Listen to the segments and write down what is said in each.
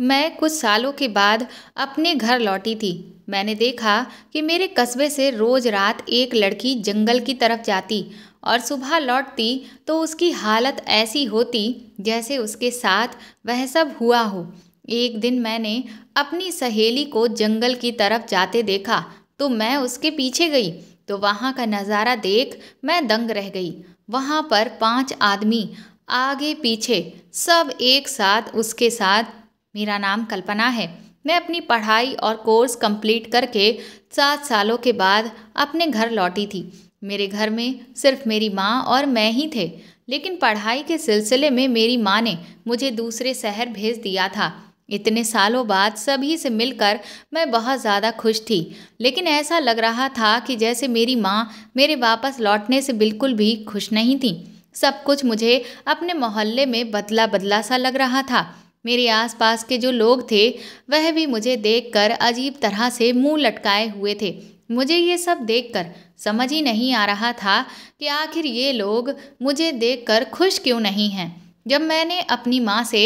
मैं कुछ सालों के बाद अपने घर लौटी थी मैंने देखा कि मेरे कस्बे से रोज़ रात एक लड़की जंगल की तरफ जाती और सुबह लौटती तो उसकी हालत ऐसी होती जैसे उसके साथ वह सब हुआ हो एक दिन मैंने अपनी सहेली को जंगल की तरफ जाते देखा तो मैं उसके पीछे गई तो वहाँ का नज़ारा देख मैं दंग रह गई वहाँ पर पांच आदमी आगे पीछे सब एक साथ उसके साथ मेरा नाम कल्पना है मैं अपनी पढ़ाई और कोर्स कंप्लीट करके सात सालों के बाद अपने घर लौटी थी मेरे घर में सिर्फ मेरी माँ और मैं ही थे लेकिन पढ़ाई के सिलसिले में मेरी माँ ने मुझे दूसरे शहर भेज दिया था इतने सालों बाद सभी से मिलकर मैं बहुत ज़्यादा खुश थी लेकिन ऐसा लग रहा था कि जैसे मेरी माँ मेरे वापस लौटने से बिल्कुल भी खुश नहीं थी सब कुछ मुझे अपने मोहल्ले में बदला बदला सा लग रहा था मेरे आसपास के जो लोग थे वह भी मुझे देखकर अजीब तरह से मुंह लटकाए हुए थे मुझे ये सब देखकर समझ ही नहीं आ रहा था कि आखिर ये लोग मुझे देखकर खुश क्यों नहीं हैं जब मैंने अपनी माँ से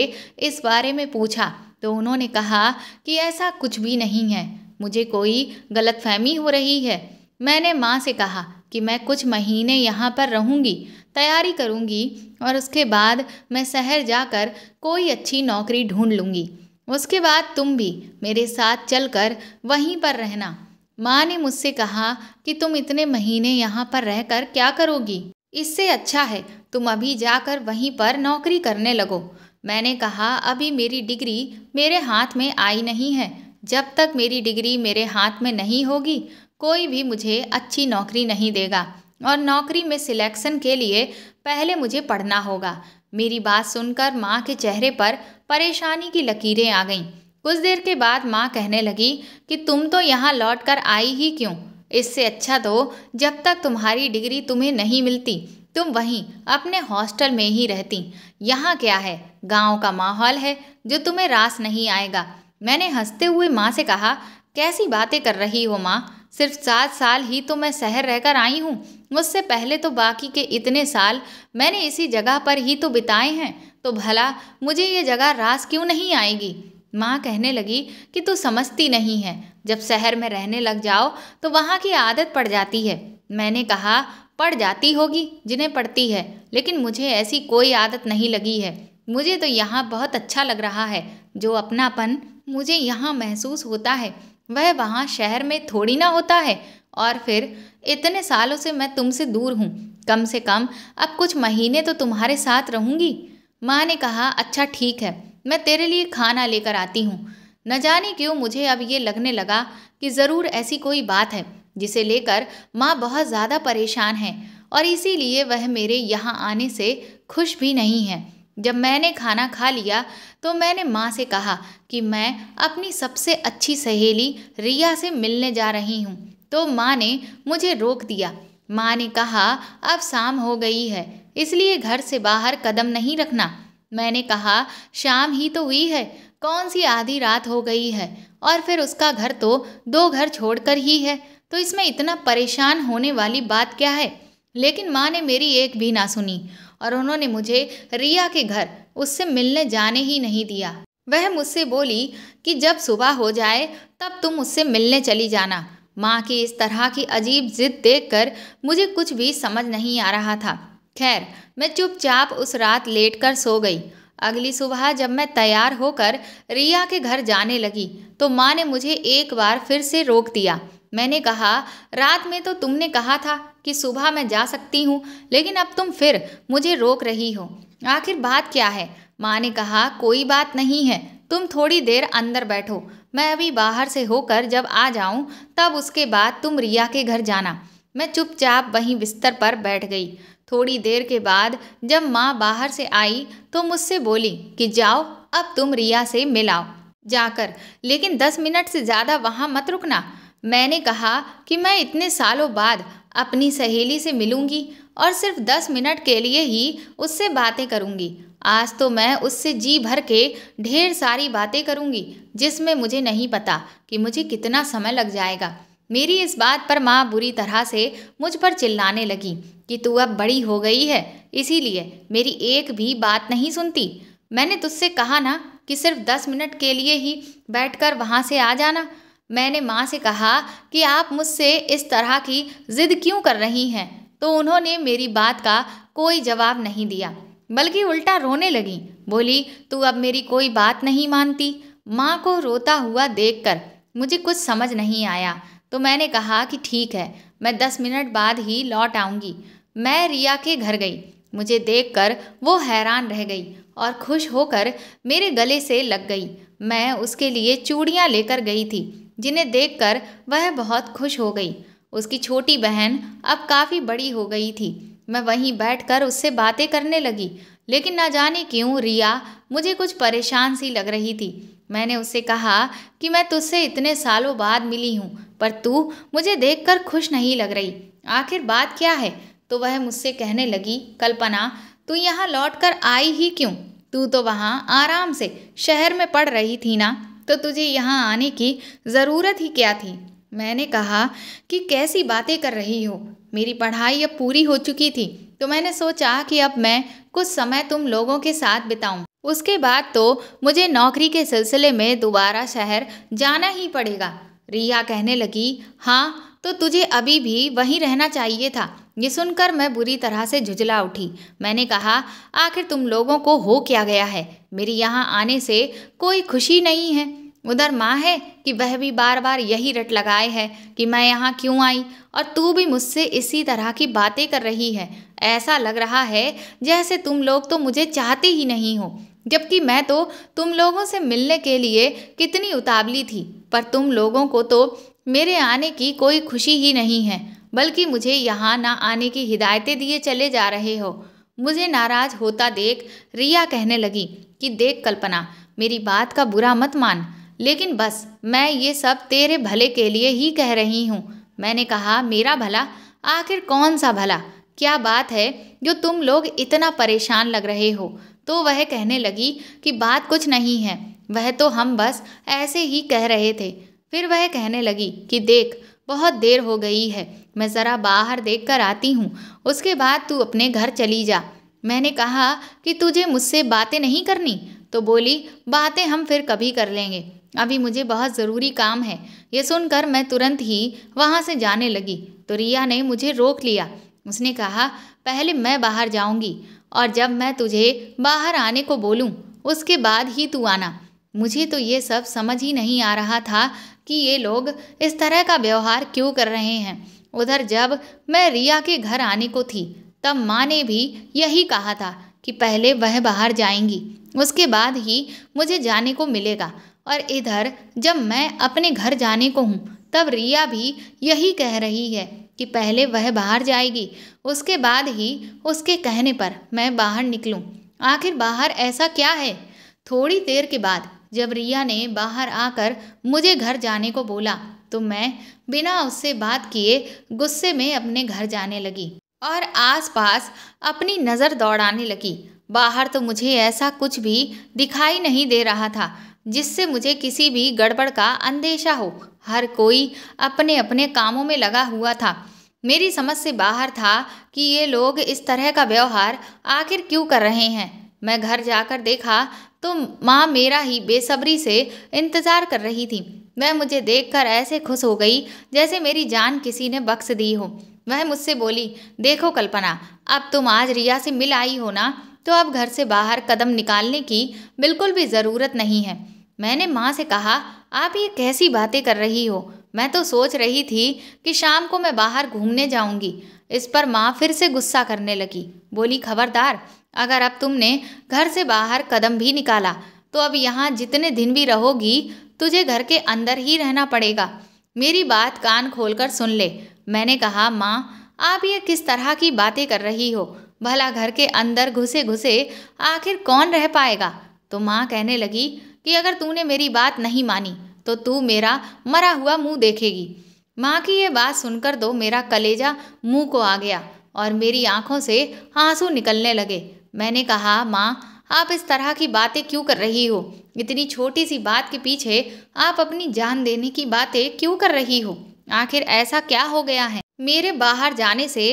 इस बारे में पूछा तो उन्होंने कहा कि ऐसा कुछ भी नहीं है मुझे कोई गलतफहमी हो रही है मैंने माँ से कहा कि मैं कुछ महीने यहाँ पर रहूँगी तैयारी करूँगी और उसके बाद मैं शहर जाकर कोई अच्छी नौकरी ढूंढ लूँगी उसके बाद तुम भी मेरे साथ चलकर वहीं पर रहना माँ ने मुझसे कहा कि तुम इतने महीने यहाँ पर रहकर क्या करोगी इससे अच्छा है तुम अभी जाकर वहीं पर नौकरी करने लगो मैंने कहा अभी मेरी डिग्री मेरे हाथ में आई नहीं है जब तक मेरी डिग्री मेरे हाथ में नहीं होगी कोई भी मुझे अच्छी नौकरी नहीं देगा और नौकरी में सिलेक्शन के लिए पहले मुझे पढ़ना होगा मेरी बात सुनकर माँ के चेहरे पर परेशानी की लकीरें आ गईं कुछ देर के बाद माँ कहने लगी कि तुम तो यहाँ लौट कर आई ही क्यों इससे अच्छा तो जब तक तुम्हारी डिग्री तुम्हें नहीं मिलती तुम वहीं अपने हॉस्टल में ही रहती यहाँ क्या है गांव का माहौल है जो तुम्हें रास नहीं आएगा मैंने हंसते हुए माँ से कहा कैसी बातें कर रही हो माँ सिर्फ सात साल ही तो मैं शहर रहकर आई हूँ मुझसे पहले तो बाकी के इतने साल मैंने इसी जगह पर ही तो बिताए हैं तो भला मुझे ये जगह रास क्यों नहीं आएगी माँ कहने लगी कि तू समझती नहीं है जब शहर में रहने लग जाओ तो वहाँ की आदत पड़ जाती है मैंने कहा पड़ जाती होगी जिन्हें पड़ती है लेकिन मुझे ऐसी कोई आदत नहीं लगी है मुझे तो यहाँ बहुत अच्छा लग रहा है जो अपनापन मुझे यहाँ महसूस होता है वह वहाँ शहर में थोड़ी ना होता है और फिर इतने सालों से मैं तुमसे दूर हूँ कम से कम अब कुछ महीने तो तुम्हारे साथ रहूँगी माँ ने कहा अच्छा ठीक है मैं तेरे लिए खाना लेकर आती हूँ न जाने क्यों मुझे अब ये लगने लगा कि ज़रूर ऐसी कोई बात है जिसे लेकर माँ बहुत ज़्यादा परेशान है और इसीलिए वह मेरे यहाँ आने से खुश भी नहीं है जब मैंने खाना खा लिया तो मैंने माँ से कहा कि मैं अपनी सबसे अच्छी सहेली रिया से मिलने जा रही हूँ तो माँ ने मुझे रोक दिया माँ ने कहा अब शाम हो गई है इसलिए घर से बाहर कदम नहीं रखना मैंने कहा शाम ही तो हुई है कौन सी आधी रात हो गई है और फिर उसका घर तो दो घर छोड़कर ही है तो इसमें इतना परेशान होने वाली बात क्या है लेकिन माँ ने मेरी एक भी ना सुनी और उन्होंने मुझे रिया के घर उससे मिलने जाने ही नहीं दिया वह मुझसे बोली कि जब सुबह हो जाए तब तुम उससे मिलने चली जाना माँ की इस तरह की अजीब जिद देखकर मुझे कुछ भी समझ नहीं आ रहा था खैर मैं चुपचाप उस रात लेटकर सो गई अगली सुबह जब मैं तैयार होकर रिया के घर जाने लगी तो माँ ने मुझे एक बार फिर से रोक दिया मैंने कहा रात में तो तुमने कहा था कि सुबह मैं जा सकती हूँ लेकिन अब तुम फिर मुझे रोक रही हो आखिर बात क्या है माँ ने कहा कोई बात नहीं है तुम थोड़ी देर अंदर बैठो मैं अभी बाहर से होकर जब आ जाऊं तब उसके बाद तुम रिया के घर जाना मैं चुपचाप वहीं बिस्तर पर बैठ गई थोड़ी देर के बाद जब माँ बाहर से आई तो मुझसे बोली कि जाओ अब तुम रिया से मिलाओ जाकर लेकिन दस मिनट से ज़्यादा वहाँ मत रुकना मैंने कहा कि मैं इतने सालों बाद अपनी सहेली से मिलूंगी और सिर्फ दस मिनट के लिए ही उससे बातें करूंगी आज तो मैं उससे जी भर के ढेर सारी बातें करूंगी जिसमें मुझे नहीं पता कि मुझे कितना समय लग जाएगा मेरी इस बात पर माँ बुरी तरह से मुझ पर चिल्लाने लगी कि तू अब बड़ी हो गई है इसीलिए मेरी एक भी बात नहीं सुनती मैंने तुझसे कहा ना कि सिर्फ दस मिनट के लिए ही बैठकर वहाँ से आ जाना मैंने माँ से कहा कि आप मुझसे इस तरह की ज़िद क्यों कर रही हैं तो उन्होंने मेरी बात का कोई जवाब नहीं दिया बल्कि उल्टा रोने लगी बोली तू अब मेरी कोई बात नहीं मानती माँ को रोता हुआ देखकर मुझे कुछ समझ नहीं आया तो मैंने कहा कि ठीक है मैं दस मिनट बाद ही लौट आऊँगी मैं रिया के घर गई मुझे देखकर वो हैरान रह गई और खुश होकर मेरे गले से लग गई मैं उसके लिए चूड़ियाँ लेकर गई थी जिन्हें देखकर वह बहुत खुश हो गई उसकी छोटी बहन अब काफ़ी बड़ी हो गई थी मैं वहीं बैठकर उससे बातें करने लगी लेकिन ना जाने क्यों रिया मुझे कुछ परेशान सी लग रही थी मैंने उससे कहा कि मैं तुझसे इतने सालों बाद मिली हूँ पर तू मुझे देखकर खुश नहीं लग रही आखिर बात क्या है तो वह मुझसे कहने लगी कल्पना तू यहाँ लौट कर आई ही क्यों तू तो वहाँ आराम से शहर में पढ़ रही थी ना तो तुझे यहाँ आने की ज़रूरत ही क्या थी मैंने कहा कि कैसी बातें कर रही हो मेरी पढ़ाई अब पूरी हो चुकी थी तो मैंने सोचा कि अब मैं कुछ समय तुम लोगों के साथ बिताऊं उसके बाद तो मुझे नौकरी के सिलसिले में दोबारा शहर जाना ही पड़ेगा रिया कहने लगी हाँ तो तुझे अभी भी वहीं रहना चाहिए था ये सुनकर मैं बुरी तरह से झुझला उठी मैंने कहा आखिर तुम लोगों को हो क्या गया है मेरी यहाँ आने से कोई खुशी नहीं है उधर माँ है कि वह भी बार बार यही रट लगाए है कि मैं यहाँ क्यों आई और तू भी मुझसे इसी तरह की बातें कर रही है ऐसा लग रहा है जैसे तुम लोग तो मुझे चाहते ही नहीं हो जबकि मैं तो तुम लोगों से मिलने के लिए कितनी उतावली थी पर तुम लोगों को तो मेरे आने की कोई खुशी ही नहीं है बल्कि मुझे यहाँ ना आने की हिदायतें दिए चले जा रहे हो मुझे नाराज होता देख रिया कहने लगी कि देख कल्पना मेरी बात का बुरा मत मान लेकिन बस मैं ये सब तेरे भले के लिए ही कह रही हूँ मैंने कहा मेरा भला आखिर कौन सा भला क्या बात है जो तुम लोग इतना परेशान लग रहे हो तो वह कहने लगी कि बात कुछ नहीं है वह तो हम बस ऐसे ही कह रहे थे फिर वह कहने लगी कि देख बहुत देर हो गई है मैं ज़रा बाहर देख कर आती हूँ उसके बाद तू अपने घर चली जा मैंने कहा कि तुझे मुझसे बातें नहीं करनी तो बोली बातें हम फिर कभी कर लेंगे अभी मुझे बहुत ज़रूरी काम है ये सुनकर मैं तुरंत ही वहाँ से जाने लगी तो रिया ने मुझे रोक लिया उसने कहा पहले मैं बाहर जाऊँगी और जब मैं तुझे बाहर आने को बोलूँ उसके बाद ही तू आना मुझे तो ये सब समझ ही नहीं आ रहा था कि ये लोग इस तरह का व्यवहार क्यों कर रहे हैं उधर जब मैं रिया के घर आने को थी तब माँ ने भी यही कहा था कि पहले वह बाहर जाएंगी उसके बाद ही मुझे जाने को मिलेगा और इधर जब मैं अपने घर जाने को हूँ तब रिया भी यही कह रही है कि पहले वह बाहर जाएगी उसके बाद ही उसके कहने पर मैं बाहर निकलूं आखिर बाहर ऐसा क्या है थोड़ी देर के बाद जब रिया ने बाहर आकर मुझे घर जाने को बोला तो मैं बिना उससे बात किए गुस्से में अपने घर जाने लगी और आसपास अपनी नज़र दौड़ाने लगी बाहर तो मुझे ऐसा कुछ भी दिखाई नहीं दे रहा था जिससे मुझे किसी भी गड़बड़ का अंदेशा हो हर कोई अपने अपने कामों में लगा हुआ था मेरी समझ से बाहर था कि ये लोग इस तरह का व्यवहार आखिर क्यों कर रहे हैं मैं घर जाकर देखा तो माँ मेरा ही बेसब्री से इंतज़ार कर रही थी वह मुझे देखकर ऐसे खुश हो गई जैसे मेरी जान किसी ने बख्श दी हो वह मुझसे बोली देखो कल्पना अब तुम आज रिया से मिल आई हो ना तो अब घर से बाहर कदम निकालने की बिल्कुल भी ज़रूरत नहीं है मैंने माँ से कहा आप ये कैसी बातें कर रही हो मैं तो सोच रही थी कि शाम को मैं बाहर घूमने जाऊंगी इस पर माँ फिर से गुस्सा करने लगी बोली खबरदार अगर अब तुमने घर से बाहर कदम भी निकाला तो अब यहाँ जितने दिन भी रहोगी तुझे घर के अंदर ही रहना पड़ेगा मेरी बात कान खोलकर सुन ले मैंने कहा माँ आप ये किस तरह की बातें कर रही हो भला घर के अंदर घुसे घुसे आखिर कौन रह पाएगा तो माँ कहने लगी कि अगर तूने मेरी बात नहीं मानी तो तू मेरा मरा हुआ मुंह देखेगी माँ की ये बात सुनकर तो मेरा कलेजा मुंह को आ गया और मेरी आंखों से आंसू निकलने लगे मैंने कहा माँ आप इस तरह की बातें क्यों कर रही हो इतनी छोटी सी बात के पीछे आप अपनी जान देने की बातें क्यों कर रही हो आखिर ऐसा क्या हो गया है मेरे बाहर जाने से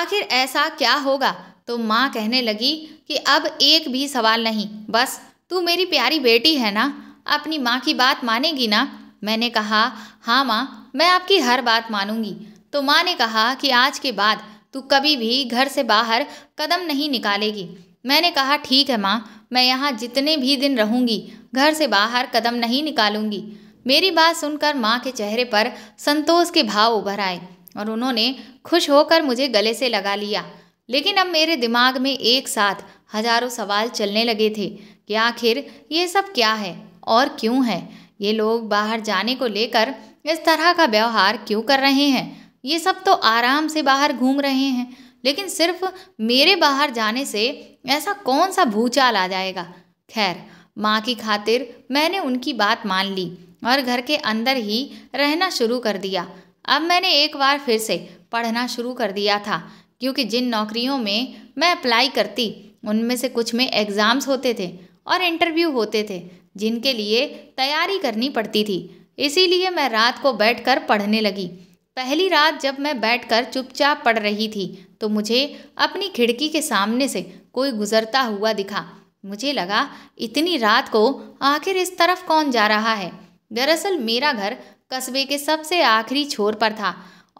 आखिर ऐसा क्या होगा तो माँ कहने लगी कि अब एक भी सवाल नहीं बस तू मेरी प्यारी बेटी है ना अपनी माँ की बात मानेगी ना मैंने कहा हाँ माँ मैं आपकी हर बात मानूंगी तो माँ ने कहा कि आज के बाद तू कभी भी घर से बाहर कदम नहीं निकालेगी मैंने कहा ठीक है माँ मैं यहाँ जितने भी दिन रहूँगी घर से बाहर कदम नहीं निकालूंगी मेरी बात सुनकर माँ के चेहरे पर संतोष के भाव उभर आए और उन्होंने खुश होकर मुझे गले से लगा लिया लेकिन अब मेरे दिमाग में एक साथ हजारों सवाल चलने लगे थे कि आखिर ये सब क्या है और क्यों है ये लोग बाहर जाने को लेकर इस तरह का व्यवहार क्यों कर रहे हैं ये सब तो आराम से बाहर घूम रहे हैं लेकिन सिर्फ मेरे बाहर जाने से ऐसा कौन सा भूचाल आ जाएगा खैर माँ की खातिर मैंने उनकी बात मान ली और घर के अंदर ही रहना शुरू कर दिया अब मैंने एक बार फिर से पढ़ना शुरू कर दिया था क्योंकि जिन नौकरियों में मैं अप्लाई करती उनमें से कुछ में एग्ज़ाम्स होते थे और इंटरव्यू होते थे जिनके लिए तैयारी करनी पड़ती थी इसीलिए मैं रात को बैठकर पढ़ने लगी पहली रात जब मैं बैठकर चुपचाप पढ़ रही थी तो मुझे अपनी खिड़की के सामने से कोई गुजरता हुआ दिखा मुझे लगा इतनी रात को आखिर इस तरफ कौन जा रहा है दरअसल मेरा घर कस्बे के सबसे आखिरी छोर पर था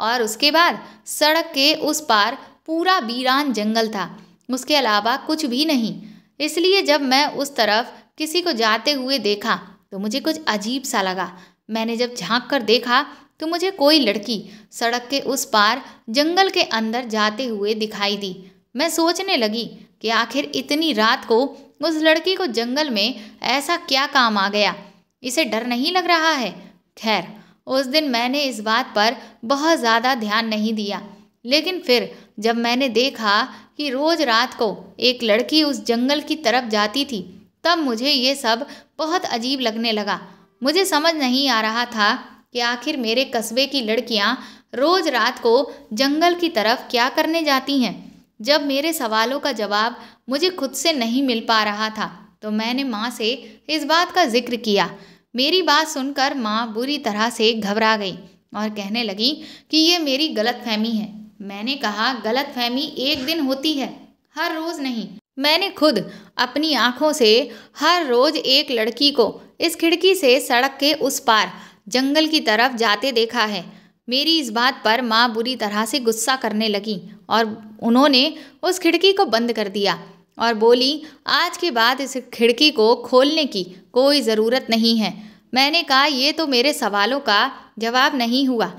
और उसके बाद सड़क के उस पार पूरा वीरान जंगल था उसके अलावा कुछ भी नहीं इसलिए जब मैं उस तरफ किसी को जाते हुए देखा तो मुझे कुछ अजीब सा लगा मैंने जब झांक कर देखा तो मुझे कोई लड़की सड़क के उस पार जंगल के अंदर जाते हुए दिखाई दी मैं सोचने लगी कि आखिर इतनी रात को उस लड़की को जंगल में ऐसा क्या काम आ गया इसे डर नहीं लग रहा है खैर उस दिन मैंने इस बात पर बहुत ज़्यादा ध्यान नहीं दिया लेकिन फिर जब मैंने देखा कि रोज़ रात को एक लड़की उस जंगल की तरफ जाती थी तब मुझे ये सब बहुत अजीब लगने लगा मुझे समझ नहीं आ रहा था कि आखिर मेरे कस्बे की लड़कियाँ रोज़ रात को जंगल की तरफ क्या करने जाती हैं जब मेरे सवालों का जवाब मुझे खुद से नहीं मिल पा रहा था तो मैंने माँ से इस बात का जिक्र किया मेरी बात सुनकर माँ बुरी तरह से घबरा गई और कहने लगी कि ये मेरी गलत फहमी है मैंने कहा गलत फहमी एक दिन होती है हर रोज़ नहीं मैंने खुद अपनी आँखों से हर रोज़ एक लड़की को इस खिड़की से सड़क के उस पार जंगल की तरफ जाते देखा है मेरी इस बात पर माँ बुरी तरह से गुस्सा करने लगी और उन्होंने उस खिड़की को बंद कर दिया और बोली आज के बाद इस खिड़की को खोलने की कोई ज़रूरत नहीं है मैंने कहा ये तो मेरे सवालों का जवाब नहीं हुआ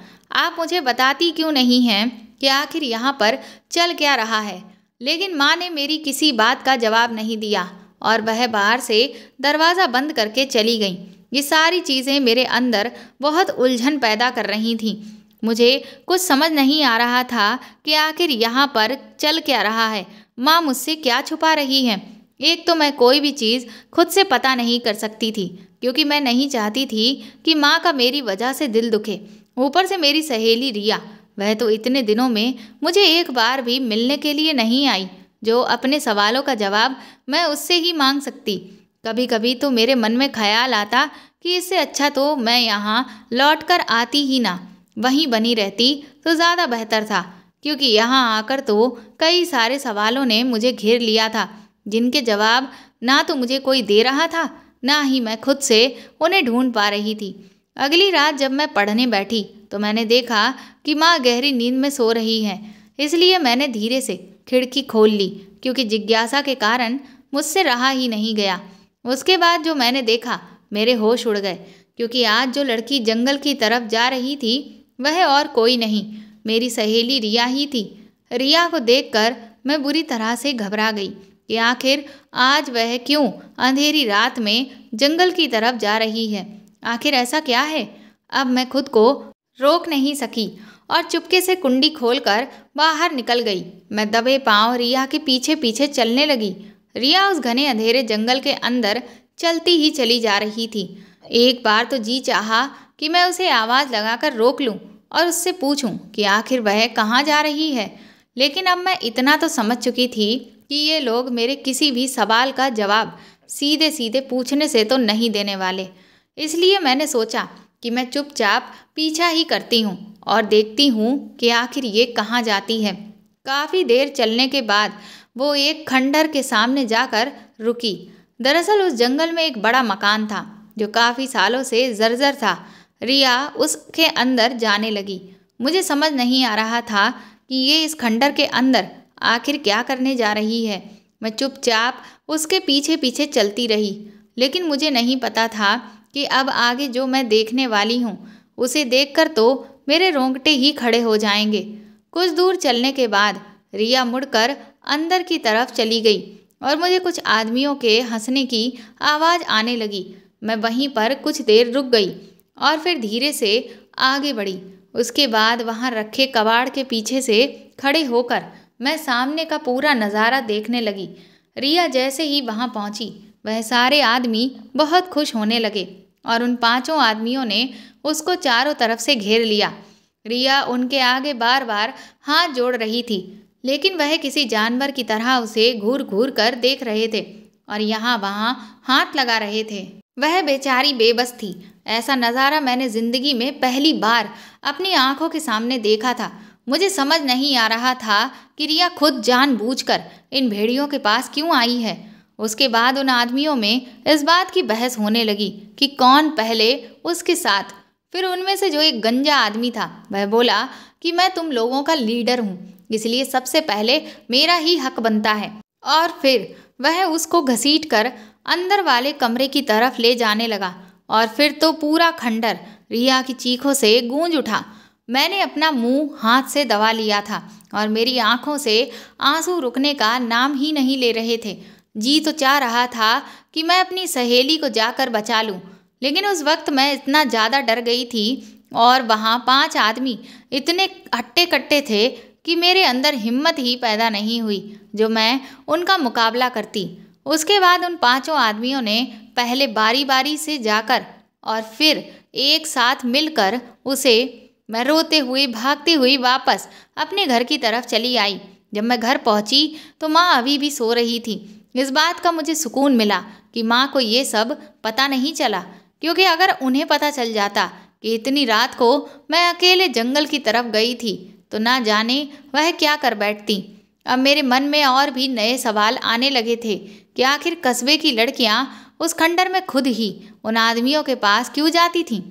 आप मुझे बताती क्यों नहीं हैं कि आखिर यहाँ पर चल क्या रहा है लेकिन माँ ने मेरी किसी बात का जवाब नहीं दिया और वह बाहर से दरवाज़ा बंद करके चली गई ये सारी चीज़ें मेरे अंदर बहुत उलझन पैदा कर रही थीं मुझे कुछ समझ नहीं आ रहा था कि आखिर यहाँ पर चल क्या रहा है माँ मुझसे क्या छुपा रही है एक तो मैं कोई भी चीज़ खुद से पता नहीं कर सकती थी क्योंकि मैं नहीं चाहती थी कि माँ का मेरी वजह से दिल दुखे ऊपर से मेरी सहेली रिया वह तो इतने दिनों में मुझे एक बार भी मिलने के लिए नहीं आई जो अपने सवालों का जवाब मैं उससे ही मांग सकती कभी कभी तो मेरे मन में ख्याल आता कि इससे अच्छा तो मैं यहाँ लौट कर आती ही ना वहीं बनी रहती तो ज़्यादा बेहतर था क्योंकि यहाँ आकर तो कई सारे सवालों ने मुझे घेर लिया था जिनके जवाब ना तो मुझे कोई दे रहा था ना ही मैं खुद से उन्हें ढूंढ पा रही थी अगली रात जब मैं पढ़ने बैठी तो मैंने देखा कि माँ गहरी नींद में सो रही है इसलिए मैंने धीरे से खिड़की खोल ली क्योंकि जिज्ञासा के कारण मुझसे रहा ही नहीं गया उसके बाद जो मैंने देखा मेरे होश उड़ गए क्योंकि आज जो लड़की जंगल की तरफ जा रही थी वह और कोई नहीं मेरी सहेली रिया ही थी रिया को देखकर मैं बुरी तरह से घबरा गई कि आखिर आज वह क्यों अंधेरी रात में जंगल की तरफ जा रही है आखिर ऐसा क्या है अब मैं खुद को रोक नहीं सकी और चुपके से कुंडी खोलकर बाहर निकल गई मैं दबे पांव रिया के पीछे पीछे चलने लगी रिया उस घने अंधेरे जंगल के अंदर चलती ही चली जा रही थी एक बार तो जी चाहा कि मैं उसे आवाज़ लगाकर रोक लूं, और उससे पूछूं कि आखिर वह कहाँ जा रही है लेकिन अब मैं इतना तो समझ चुकी थी कि ये लोग मेरे किसी भी सवाल का जवाब सीधे सीधे पूछने से तो नहीं देने वाले इसलिए मैंने सोचा कि मैं चुपचाप पीछा ही करती हूँ और देखती हूँ कि आखिर ये कहाँ जाती है काफ़ी देर चलने के बाद वो एक खंडर के सामने जाकर रुकी दरअसल उस जंगल में एक बड़ा मकान था जो काफ़ी सालों से जर्जर था रिया उसके अंदर जाने लगी मुझे समझ नहीं आ रहा था कि ये इस खंडर के अंदर आखिर क्या करने जा रही है मैं चुपचाप उसके पीछे पीछे चलती रही लेकिन मुझे नहीं पता था कि अब आगे जो मैं देखने वाली हूँ उसे देखकर तो मेरे रोंगटे ही खड़े हो जाएंगे कुछ दूर चलने के बाद रिया मुड़कर अंदर की तरफ चली गई और मुझे कुछ आदमियों के हंसने की आवाज़ आने लगी मैं वहीं पर कुछ देर रुक गई और फिर धीरे से आगे बढ़ी उसके बाद वहाँ रखे कबाड़ के पीछे से खड़े होकर मैं सामने का पूरा नज़ारा देखने लगी रिया जैसे ही वहाँ पहुँची वह सारे आदमी बहुत खुश होने लगे और उन पांचों आदमियों ने उसको चारों तरफ से घेर लिया रिया उनके आगे बार बार हाथ जोड़ रही थी लेकिन वह किसी जानवर की तरह उसे घूर घूर कर देख रहे थे और यहाँ वहाँ हाथ लगा रहे थे वह बेचारी बेबस थी ऐसा नज़ारा मैंने ज़िंदगी में पहली बार अपनी आंखों के सामने देखा था मुझे समझ नहीं आ रहा था कि रिया खुद जानबूझकर इन भेड़ियों के पास क्यों आई है उसके बाद उन आदमियों में इस बात की बहस होने लगी कि कौन पहले उसके साथ फिर उनमें से जो एक गंजा आदमी था वह बोला कि मैं तुम लोगों का लीडर हूँ इसलिए सबसे पहले मेरा ही हक बनता है और फिर वह उसको घसीट कर अंदर वाले कमरे की तरफ ले जाने लगा और फिर तो पूरा खंडर रिया की चीखों से गूंज उठा मैंने अपना मुंह हाथ से दबा लिया था और मेरी आंखों से आंसू रुकने का नाम ही नहीं ले रहे थे जी तो चाह रहा था कि मैं अपनी सहेली को जाकर बचा लूँ लेकिन उस वक्त मैं इतना ज़्यादा डर गई थी और वहाँ पांच आदमी इतने हट्टे कट्टे थे कि मेरे अंदर हिम्मत ही पैदा नहीं हुई जो मैं उनका मुकाबला करती उसके बाद उन पांचों आदमियों ने पहले बारी बारी से जाकर और फिर एक साथ मिलकर उसे मैं रोते हुए भागती हुई वापस अपने घर की तरफ चली आई जब मैं घर पहुंची तो माँ अभी भी सो रही थी इस बात का मुझे सुकून मिला कि माँ को ये सब पता नहीं चला क्योंकि अगर उन्हें पता चल जाता कि इतनी रात को मैं अकेले जंगल की तरफ गई थी तो ना जाने वह क्या कर बैठती अब मेरे मन में और भी नए सवाल आने लगे थे कि आखिर कस्बे की लड़कियाँ उस खंडर में खुद ही उन आदमियों के पास क्यों जाती थीं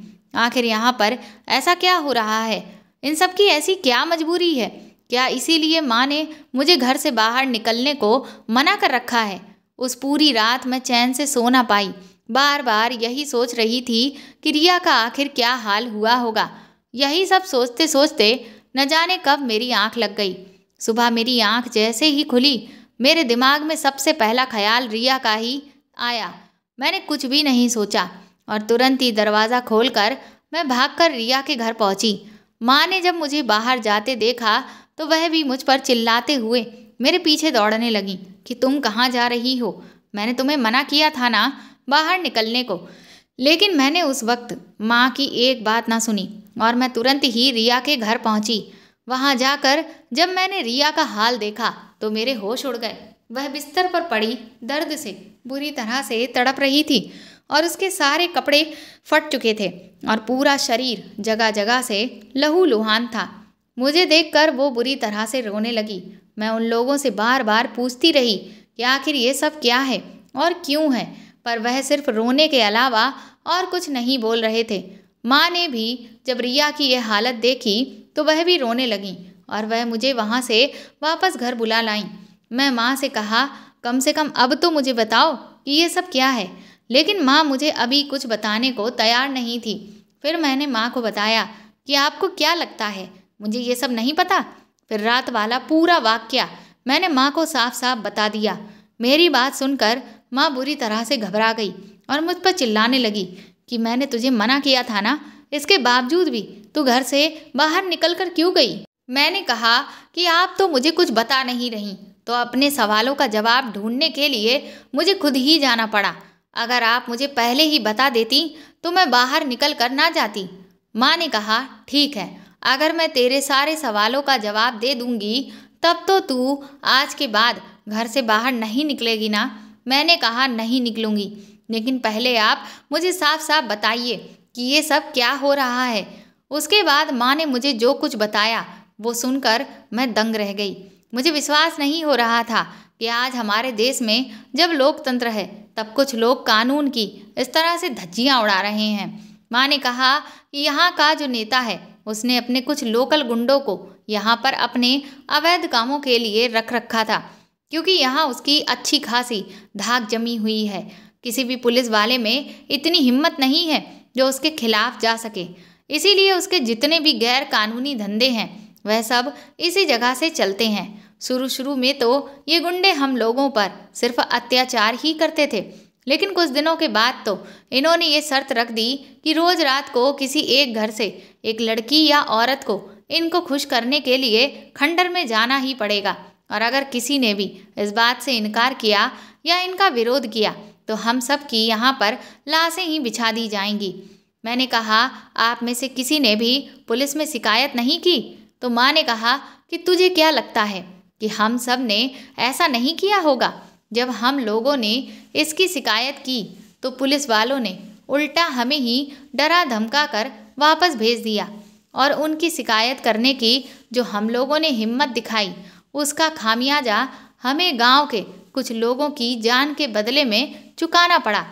आखिर यहाँ पर ऐसा क्या हो रहा है इन सब की ऐसी क्या मजबूरी है क्या इसीलिए माँ ने मुझे घर से बाहर निकलने को मना कर रखा है उस पूरी रात मैं चैन से सो ना पाई बार बार यही सोच रही थी कि रिया का आखिर क्या हाल हुआ होगा यही सब सोचते सोचते न जाने कब मेरी आंख लग गई सुबह मेरी आंख जैसे ही खुली मेरे दिमाग में सबसे पहला ख्याल रिया का ही आया मैंने कुछ भी नहीं सोचा और तुरंत ही दरवाज़ा खोलकर मैं भागकर रिया के घर पहुंची। माँ ने जब मुझे बाहर जाते देखा तो वह भी मुझ पर चिल्लाते हुए मेरे पीछे दौड़ने लगी कि तुम कहाँ जा रही हो मैंने तुम्हें मना किया था ना बाहर निकलने को लेकिन मैंने उस वक्त माँ की एक बात ना सुनी और मैं तुरंत ही रिया के घर पहुँची वहाँ जाकर जब मैंने रिया का हाल देखा तो मेरे होश उड़ गए वह बिस्तर पर पड़ी दर्द से बुरी तरह से तड़प रही थी और उसके सारे कपड़े फट चुके थे और पूरा शरीर जगह जगह से लहू लुहान था मुझे देखकर वो बुरी तरह से रोने लगी मैं उन लोगों से बार बार पूछती रही कि आखिर ये सब क्या है और क्यों है पर वह सिर्फ रोने के अलावा और कुछ नहीं बोल रहे थे माँ ने भी जब रिया की यह हालत देखी तो वह भी रोने लगी और वह मुझे वहाँ से वापस घर बुला लाईं मैं माँ से कहा कम से कम अब तो मुझे बताओ कि ये सब क्या है लेकिन माँ मुझे अभी कुछ बताने को तैयार नहीं थी फिर मैंने माँ को बताया कि आपको क्या लगता है मुझे ये सब नहीं पता फिर रात वाला पूरा वाक्य मैंने माँ को साफ साफ बता दिया मेरी बात सुनकर माँ बुरी तरह से घबरा गई और मुझ पर चिल्लाने लगी कि मैंने तुझे मना किया था ना इसके बावजूद भी तू घर से बाहर निकल कर क्यों गई मैंने कहा कि आप तो मुझे कुछ बता नहीं रही तो अपने सवालों का जवाब ढूंढने के लिए मुझे खुद ही जाना पड़ा अगर आप मुझे पहले ही बता देती तो मैं बाहर निकल कर ना जाती माँ ने कहा ठीक है अगर मैं तेरे सारे सवालों का जवाब दे दूंगी तब तो तू आज के बाद घर से बाहर नहीं निकलेगी ना मैंने कहा नहीं निकलूंगी लेकिन पहले आप मुझे साफ साफ बताइए कि ये सब क्या हो रहा है उसके बाद माँ ने मुझे जो कुछ बताया वो सुनकर मैं दंग रह गई मुझे विश्वास नहीं हो रहा था कि आज हमारे देश में जब लोकतंत्र है तब कुछ लोग कानून की इस तरह से धज्जियाँ उड़ा रहे हैं माँ ने कहा कि यहाँ का जो नेता है उसने अपने कुछ लोकल गुंडों को यहाँ पर अपने अवैध कामों के लिए रख रखा था क्योंकि यहाँ उसकी अच्छी खासी धाक जमी हुई है किसी भी पुलिस वाले में इतनी हिम्मत नहीं है जो उसके खिलाफ जा सके इसीलिए उसके जितने भी गैर कानूनी धंधे हैं वह सब इसी जगह से चलते हैं शुरू शुरू में तो ये गुंडे हम लोगों पर सिर्फ अत्याचार ही करते थे लेकिन कुछ दिनों के बाद तो इन्होंने ये शर्त रख दी कि रोज़ रात को किसी एक घर से एक लड़की या औरत को इनको खुश करने के लिए खंडर में जाना ही पड़ेगा और अगर किसी ने भी इस बात से इनकार किया या इनका विरोध किया तो हम सब की यहाँ पर लाशें ही बिछा दी जाएंगी मैंने कहा आप में से किसी ने भी पुलिस में शिकायत नहीं की तो माँ ने कहा कि तुझे क्या लगता है कि हम सब ने ऐसा नहीं किया होगा जब हम लोगों ने इसकी शिकायत की तो पुलिस वालों ने उल्टा हमें ही डरा धमका कर वापस भेज दिया और उनकी शिकायत करने की जो हम लोगों ने हिम्मत दिखाई उसका खामियाजा हमें गांव के कुछ लोगों की जान के बदले में चुकाना पड़ा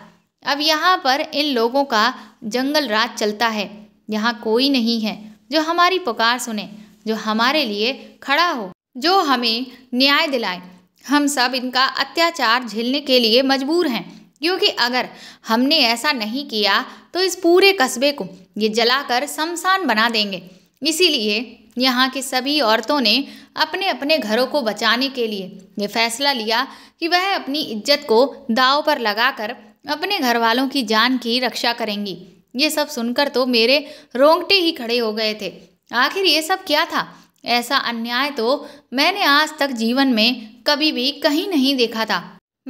अब यहाँ पर इन लोगों का जंगल राज चलता है यहाँ कोई नहीं है जो हमारी पुकार सुने जो हमारे लिए खड़ा हो जो हमें न्याय दिलाए हम सब इनका अत्याचार झेलने के लिए मजबूर हैं क्योंकि अगर हमने ऐसा नहीं किया तो इस पूरे कस्बे को ये जलाकर शमशान बना देंगे इसीलिए यहाँ की सभी औरतों ने अपने अपने घरों को बचाने के लिए ये फैसला लिया कि वह अपनी इज्जत को दाव पर लगाकर अपने घर वालों की जान की रक्षा करेंगी ये सब सुनकर तो मेरे रोंगटे ही खड़े हो गए थे आखिर ये सब क्या था ऐसा अन्याय तो मैंने आज तक जीवन में कभी भी कहीं नहीं देखा था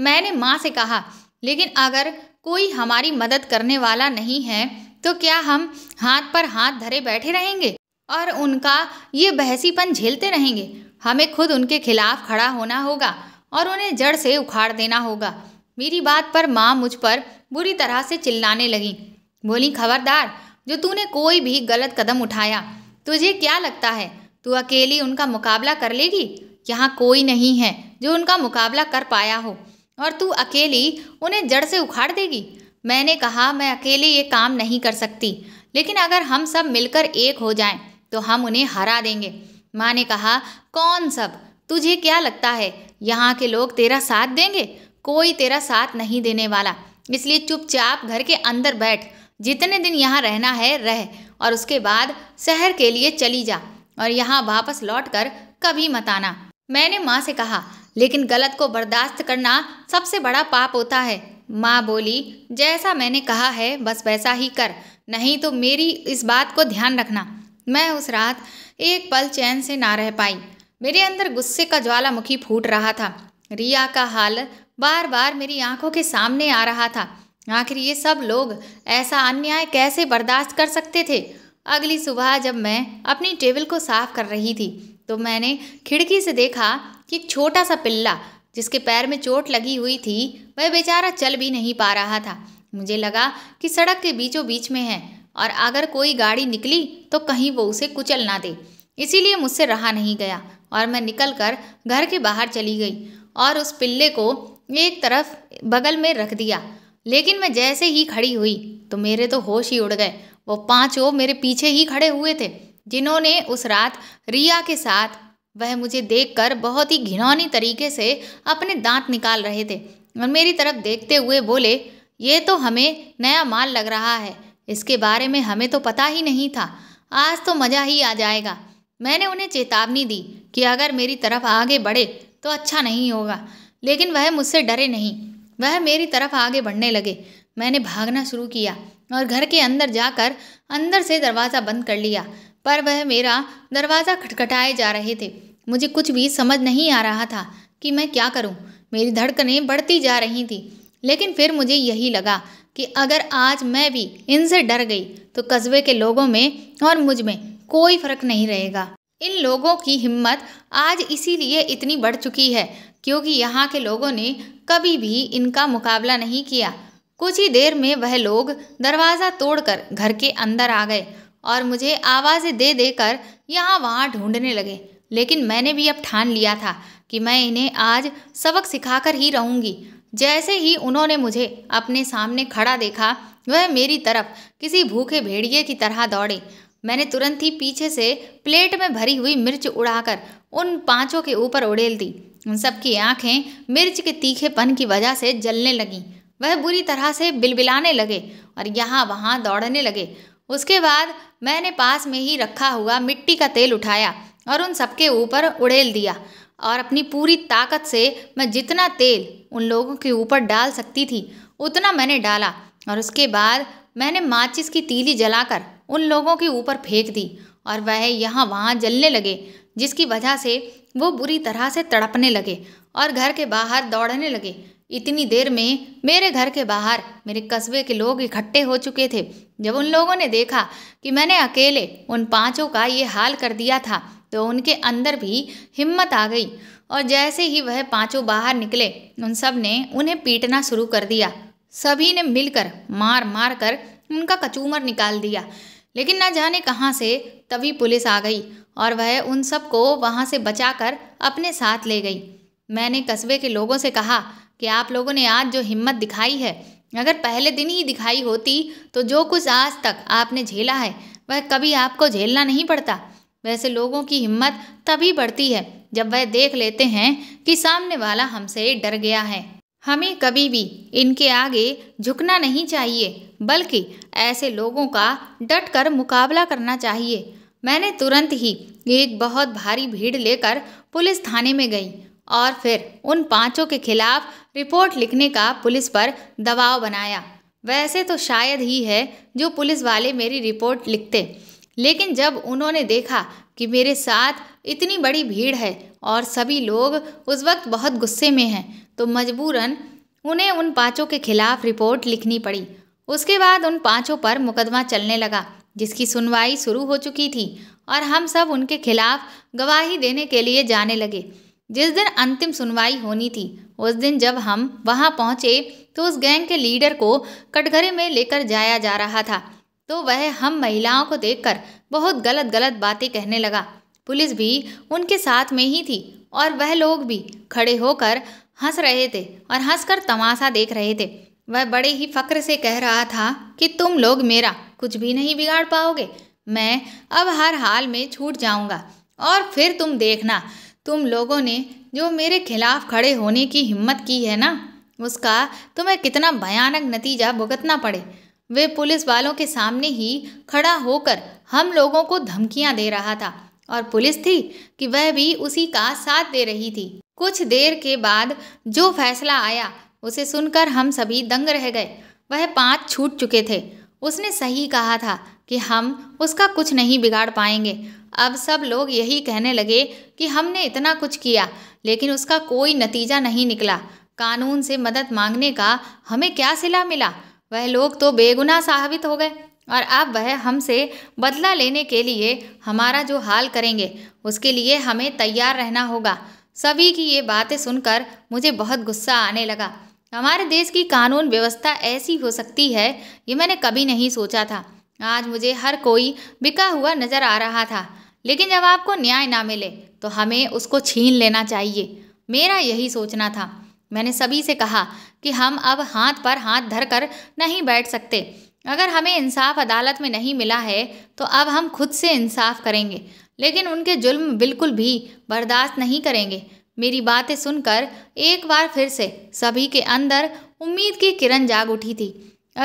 मैंने माँ से कहा लेकिन अगर कोई हमारी मदद करने वाला नहीं है तो क्या हम हाथ पर हाथ धरे बैठे रहेंगे और उनका ये बहसीपन झेलते रहेंगे हमें खुद उनके खिलाफ खड़ा होना होगा और उन्हें जड़ से उखाड़ देना होगा मेरी बात पर माँ मुझ पर बुरी तरह से चिल्लाने लगी बोली खबरदार जो तूने कोई भी गलत कदम उठाया तुझे क्या लगता है तू अकेली उनका मुकाबला कर लेगी यहाँ कोई नहीं है जो उनका मुकाबला कर पाया हो और तू अकेली उन्हें जड़ से उखाड़ देगी मैंने कहा मैं अकेले ये काम नहीं कर सकती लेकिन अगर हम सब मिलकर एक हो जाएं तो हम उन्हें हरा देंगे माँ ने कहा कौन सब तुझे क्या लगता है यहाँ के लोग तेरा साथ देंगे कोई तेरा साथ नहीं देने वाला इसलिए चुपचाप घर के अंदर बैठ जितने दिन यहाँ रहना है रह और उसके बाद शहर के लिए चली जा और यहाँ वापस लौट कर कभी मत आना मैंने माँ से कहा लेकिन गलत को बर्दाश्त करना सबसे बड़ा पाप होता है माँ बोली जैसा मैंने कहा है बस वैसा ही कर नहीं तो मेरी इस बात को ध्यान रखना मैं उस रात एक पल चैन से ना रह पाई मेरे अंदर गुस्से का ज्वालामुखी फूट रहा था रिया का हाल बार बार मेरी आंखों के सामने आ रहा था आखिर ये सब लोग ऐसा अन्याय कैसे बर्दाश्त कर सकते थे अगली सुबह जब मैं अपनी टेबल को साफ कर रही थी तो मैंने खिड़की से देखा कि एक छोटा सा पिल्ला जिसके पैर में चोट लगी हुई थी वह बेचारा चल भी नहीं पा रहा था मुझे लगा कि सड़क के बीचों बीच में है और अगर कोई गाड़ी निकली तो कहीं वो उसे कुचल ना दे इसीलिए मुझसे रहा नहीं गया और मैं निकल कर घर के बाहर चली गई और उस पिल्ले को एक तरफ बगल में रख दिया लेकिन मैं जैसे ही खड़ी हुई तो मेरे तो होश ही उड़ गए वो पांचों मेरे पीछे ही खड़े हुए थे जिन्होंने उस रात रिया के साथ वह मुझे देखकर बहुत ही घिनौनी तरीके से अपने दांत निकाल रहे थे और मेरी तरफ देखते हुए बोले ये तो हमें नया माल लग रहा है इसके बारे में हमें तो पता ही नहीं था आज तो मज़ा ही आ जाएगा मैंने उन्हें चेतावनी दी कि अगर मेरी तरफ आगे बढ़े तो अच्छा नहीं होगा लेकिन वह मुझसे डरे नहीं वह मेरी तरफ आगे बढ़ने लगे मैंने भागना शुरू किया और घर के अंदर जाकर अंदर से दरवाज़ा बंद कर लिया पर वह मेरा दरवाज़ा खटखटाए जा रहे थे मुझे कुछ भी समझ नहीं आ रहा था कि मैं क्या करूं। मेरी धड़कनें बढ़ती जा रही थी लेकिन फिर मुझे यही लगा कि अगर आज मैं भी इनसे डर गई तो कस्बे के लोगों में और मुझ में कोई फर्क नहीं रहेगा इन लोगों की हिम्मत आज इसीलिए इतनी बढ़ चुकी है क्योंकि यहाँ के लोगों ने कभी भी इनका मुकाबला नहीं किया कुछ ही देर में वह लोग दरवाज़ा तोड़कर घर के अंदर आ गए और मुझे आवाज़ें दे देकर यहाँ वहाँ ढूंढने लगे लेकिन मैंने भी अब ठान लिया था कि मैं इन्हें आज सबक सिखाकर ही रहूँगी जैसे ही उन्होंने मुझे अपने सामने खड़ा देखा वह मेरी तरफ किसी भूखे भेड़िए की तरह दौड़े मैंने तुरंत ही पीछे से प्लेट में भरी हुई मिर्च उड़ाकर उन पांचों के ऊपर उड़ेल दी उन सबकी आंखें मिर्च के तीखेपन की वजह से जलने लगीं वह बुरी तरह से बिलबिलाने लगे और यहाँ वहाँ दौड़ने लगे उसके बाद मैंने पास में ही रखा हुआ मिट्टी का तेल उठाया और उन सबके ऊपर उड़ेल दिया और अपनी पूरी ताकत से मैं जितना तेल उन लोगों के ऊपर डाल सकती थी उतना मैंने डाला और उसके बाद मैंने माचिस की तीली जलाकर उन लोगों के ऊपर फेंक दी और वह यहाँ वहाँ जलने लगे जिसकी वजह से वो बुरी तरह से तड़पने लगे और घर के बाहर दौड़ने लगे इतनी देर में मेरे घर के बाहर मेरे कस्बे के लोग इकट्ठे हो चुके थे जब उन लोगों ने देखा कि मैंने अकेले उन पांचों का ये हाल कर दिया था तो उनके अंदर भी हिम्मत आ गई और जैसे ही वह पांचों बाहर निकले उन सब ने उन्हें पीटना शुरू कर दिया सभी ने मिलकर मार मार कर उनका कचूमर निकाल दिया लेकिन न जाने कहाँ से तभी पुलिस आ गई और वह उन सब को वहाँ से बचाकर अपने साथ ले गई मैंने कस्बे के लोगों से कहा कि आप लोगों ने आज जो हिम्मत दिखाई है अगर पहले दिन ही दिखाई होती तो जो कुछ आज तक आपने झेला है वह कभी आपको झेलना नहीं पड़ता वैसे लोगों की हिम्मत तभी बढ़ती है जब वह देख लेते हैं कि सामने वाला हमसे डर गया है हमें कभी भी इनके आगे झुकना नहीं चाहिए बल्कि ऐसे लोगों का डट कर मुकाबला करना चाहिए मैंने तुरंत ही एक बहुत भारी भीड़ लेकर पुलिस थाने में गई और फिर उन पांचों के खिलाफ रिपोर्ट लिखने का पुलिस पर दबाव बनाया वैसे तो शायद ही है जो पुलिस वाले मेरी रिपोर्ट लिखते लेकिन जब उन्होंने देखा कि मेरे साथ इतनी बड़ी भीड़ है और सभी लोग उस वक्त बहुत गुस्से में हैं तो मजबूरन उन्हें उन पाँचों के खिलाफ रिपोर्ट लिखनी पड़ी उसके बाद उन पाँचों पर मुकदमा चलने लगा जिसकी सुनवाई शुरू हो चुकी थी और हम सब उनके खिलाफ गवाही देने के लिए जाने लगे जिस दिन अंतिम सुनवाई होनी थी उस दिन जब हम वहाँ पहुँचे तो उस गैंग के लीडर को कटघरे में लेकर जाया जा रहा था तो वह हम महिलाओं को देखकर बहुत गलत गलत बातें कहने लगा पुलिस भी उनके साथ में ही थी और वह लोग भी खड़े होकर हंस रहे थे और हंसकर तमाशा देख रहे थे वह बड़े ही फक्र से कह रहा था कि तुम लोग मेरा कुछ भी नहीं बिगाड़ पाओगे मैं अब हर हाल में छूट जाऊंगा और फिर तुम देखना तुम लोगों ने जो मेरे खिलाफ खड़े होने की हिम्मत की है ना उसका तुम्हें कितना भयानक नतीजा भुगतना पड़े वे पुलिस वालों के सामने ही खड़ा होकर हम लोगों को धमकियां दे रहा था और पुलिस थी कि वह भी उसी का साथ दे रही थी कुछ देर के बाद जो फैसला आया उसे सुनकर हम सभी दंग रह गए वह पांच छूट चुके थे उसने सही कहा था कि हम उसका कुछ नहीं बिगाड़ पाएंगे अब सब लोग यही कहने लगे कि हमने इतना कुछ किया लेकिन उसका कोई नतीजा नहीं निकला कानून से मदद मांगने का हमें क्या सिला मिला वह लोग तो बेगुनाह साबित हो गए और अब वह हमसे बदला लेने के लिए हमारा जो हाल करेंगे उसके लिए हमें तैयार रहना होगा सभी की ये बातें सुनकर मुझे बहुत गुस्सा आने लगा हमारे देश की कानून व्यवस्था ऐसी हो सकती है ये मैंने कभी नहीं सोचा था आज मुझे हर कोई बिका हुआ नज़र आ रहा था लेकिन जब आपको न्याय ना मिले तो हमें उसको छीन लेना चाहिए मेरा यही सोचना था मैंने सभी से कहा कि हम अब हाथ पर हाथ धर कर नहीं बैठ सकते अगर हमें इंसाफ अदालत में नहीं मिला है तो अब हम खुद से इंसाफ करेंगे लेकिन उनके जुल्म बिल्कुल भी बर्दाश्त नहीं करेंगे मेरी बातें सुनकर एक बार फिर से सभी के अंदर उम्मीद की किरण जाग उठी थी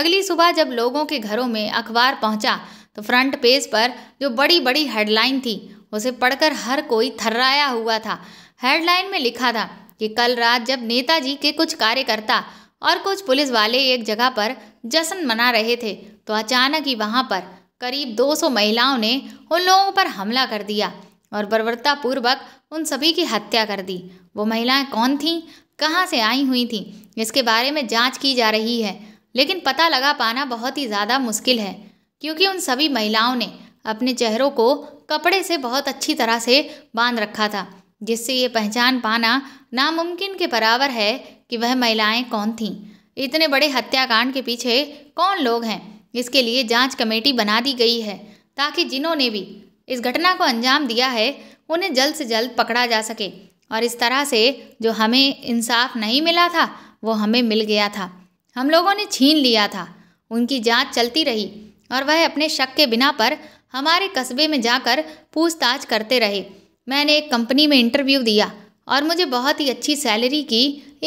अगली सुबह जब लोगों के घरों में अखबार पहुंचा तो फ्रंट पेज पर जो बड़ी बड़ी हेडलाइन थी उसे पढ़कर हर कोई थर्राया हुआ था हेडलाइन में लिखा था कि कल रात जब नेताजी के कुछ कार्यकर्ता और कुछ पुलिस वाले एक जगह पर जश्न मना रहे थे तो अचानक ही वहाँ पर करीब 200 महिलाओं ने उन लोगों पर हमला कर दिया और बर्बरतापूर्वक उन सभी की हत्या कर दी वो महिलाएं कौन थीं कहाँ से आई हुई थीं इसके बारे में जांच की जा रही है लेकिन पता लगा पाना बहुत ही ज़्यादा मुश्किल है क्योंकि उन सभी महिलाओं ने अपने चेहरों को कपड़े से बहुत अच्छी तरह से बांध रखा था जिससे ये पहचान पाना नामुमकिन के बराबर है कि वह महिलाएं कौन थीं इतने बड़े हत्याकांड के पीछे कौन लोग हैं इसके लिए जांच कमेटी बना दी गई है ताकि जिन्होंने भी इस घटना को अंजाम दिया है उन्हें जल्द से जल्द पकड़ा जा सके और इस तरह से जो हमें इंसाफ नहीं मिला था वो हमें मिल गया था हम लोगों ने छीन लिया था उनकी जांच चलती रही और वह अपने शक के बिना पर हमारे कस्बे में जाकर पूछताछ करते रहे मैंने एक कंपनी में इंटरव्यू दिया और मुझे बहुत ही अच्छी सैलरी की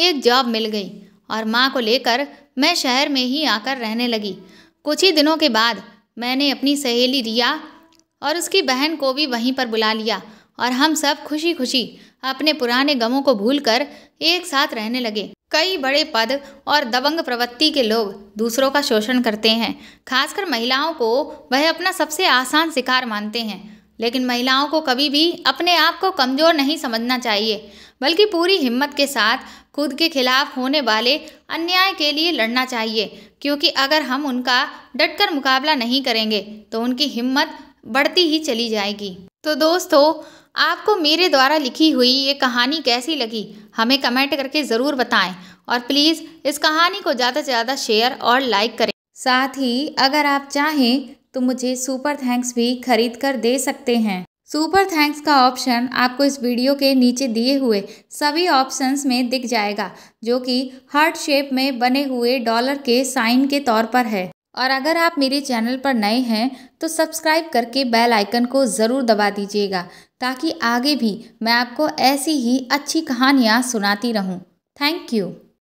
एक जॉब मिल गई और माँ को लेकर मैं शहर में ही आकर रहने लगी कुछ ही दिनों के बाद मैंने अपनी सहेली रिया और उसकी बहन को भी वहीं पर बुला लिया और हम सब खुशी खुशी अपने पुराने गमों को भूलकर एक साथ रहने लगे कई बड़े पद और दबंग प्रवृत्ति के लोग दूसरों का शोषण करते हैं खासकर महिलाओं को वह अपना सबसे आसान शिकार मानते हैं लेकिन महिलाओं को कभी भी अपने आप को कमज़ोर नहीं समझना चाहिए बल्कि पूरी हिम्मत के साथ खुद के खिलाफ होने वाले अन्याय के लिए लड़ना चाहिए क्योंकि अगर हम उनका डटकर मुकाबला नहीं करेंगे तो उनकी हिम्मत बढ़ती ही चली जाएगी तो दोस्तों आपको मेरे द्वारा लिखी हुई ये कहानी कैसी लगी हमें कमेंट करके ज़रूर बताएं और प्लीज़ इस कहानी को ज़्यादा से ज़्यादा शेयर और लाइक करें साथ ही अगर आप चाहें तो मुझे सुपर थैंक्स भी खरीद कर दे सकते हैं सुपर थैंक्स का ऑप्शन आपको इस वीडियो के नीचे दिए हुए सभी ऑप्शंस में दिख जाएगा जो कि हार्ट शेप में बने हुए डॉलर के साइन के तौर पर है और अगर आप मेरे चैनल पर नए हैं तो सब्सक्राइब करके बेल आइकन को ज़रूर दबा दीजिएगा ताकि आगे भी मैं आपको ऐसी ही अच्छी कहानियाँ सुनाती रहूँ थैंक यू